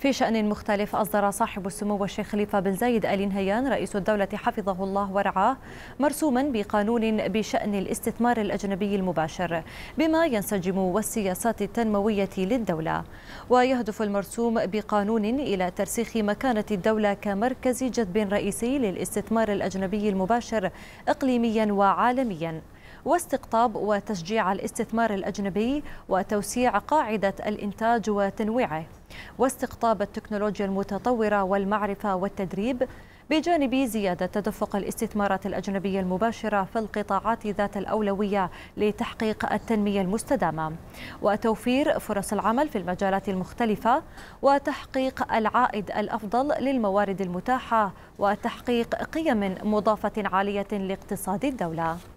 في شأن مختلف أصدر صاحب السمو الشيخ خليفة بن زايد آل نهيان رئيس الدولة حفظه الله ورعاه مرسوما بقانون بشأن الاستثمار الأجنبي المباشر بما ينسجم والسياسات التنموية للدولة ويهدف المرسوم بقانون إلى ترسيخ مكانة الدولة كمركز جذب رئيسي للاستثمار الأجنبي المباشر إقليميا وعالميا واستقطاب وتشجيع الاستثمار الأجنبي وتوسيع قاعدة الإنتاج وتنويعه واستقطاب التكنولوجيا المتطورة والمعرفة والتدريب بجانب زيادة تدفق الاستثمارات الأجنبية المباشرة في القطاعات ذات الأولوية لتحقيق التنمية المستدامة وتوفير فرص العمل في المجالات المختلفة وتحقيق العائد الأفضل للموارد المتاحة وتحقيق قيم مضافة عالية لاقتصاد الدولة